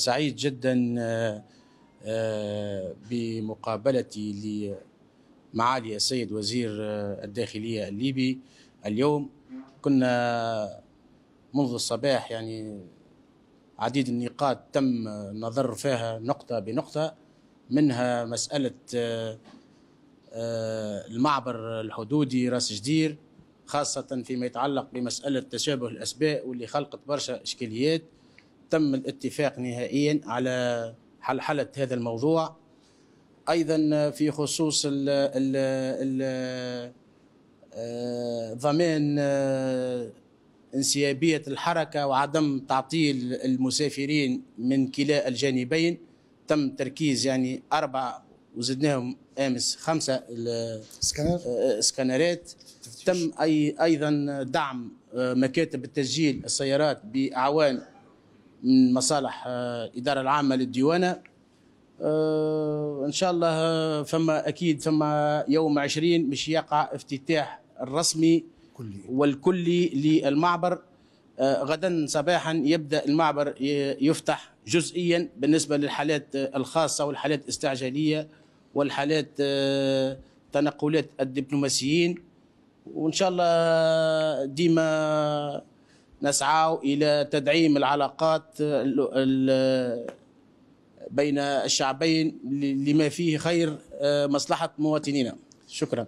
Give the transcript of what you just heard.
سعيد جدا آه، آه، بمقابلتي لمعالي السيد وزير آه، الداخلية الليبي اليوم كنا منذ الصباح يعني عديد النقاط تم نظر فيها نقطة بنقطة منها مسألة المعبر الحدودي راس جدير خاصة فيما يتعلق بمسألة تشابه الأسباء واللي خلقت برشا إشكاليات تم الاتفاق نهائيا على حلحلة هذا الموضوع أيضا في خصوص ال ال ال ضمان انسيابية الحركة وعدم تعطيل المسافرين من كلا الجانبين تم تركيز يعني أربع وزدناهم أمس خمسة سكانرات تم أي أيضا دعم مكاتب التسجيل السيارات بأعوان من مصالح الاداره آه، العامه للديوانه آه، ان شاء الله فما آه، اكيد فما يوم عشرين مش يقع افتتاح الرسمي كلي. والكلي للمعبر غدا صباحا يبدا المعبر يفتح جزئيا بالنسبه للحالات الخاصه والحالات الاستعجاليه والحالات تنقلات الدبلوماسيين وان شاء الله ديما نسعى إلى تدعيم العلاقات آه، بين الشعبين لما فيه خير آه، مصلحة مواطنينا شكرا